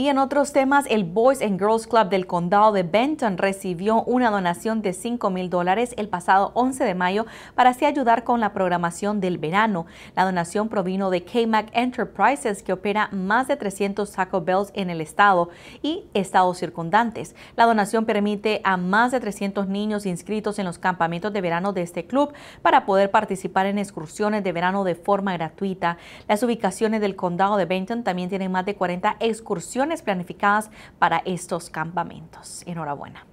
Y en otros temas, el Boys and Girls Club del condado de Benton recibió una donación de 5 mil dólares el pasado 11 de mayo para así ayudar con la programación del verano. La donación provino de K-Mac Enterprises, que opera más de 300 Taco Bells en el estado y estados circundantes. La donación permite a más de 300 niños inscritos en los campamentos de verano de este club para poder participar en excursiones de verano de forma gratuita. Las ubicaciones del condado de Benton también tienen más de 40 excursiones planificadas para estos campamentos. Enhorabuena.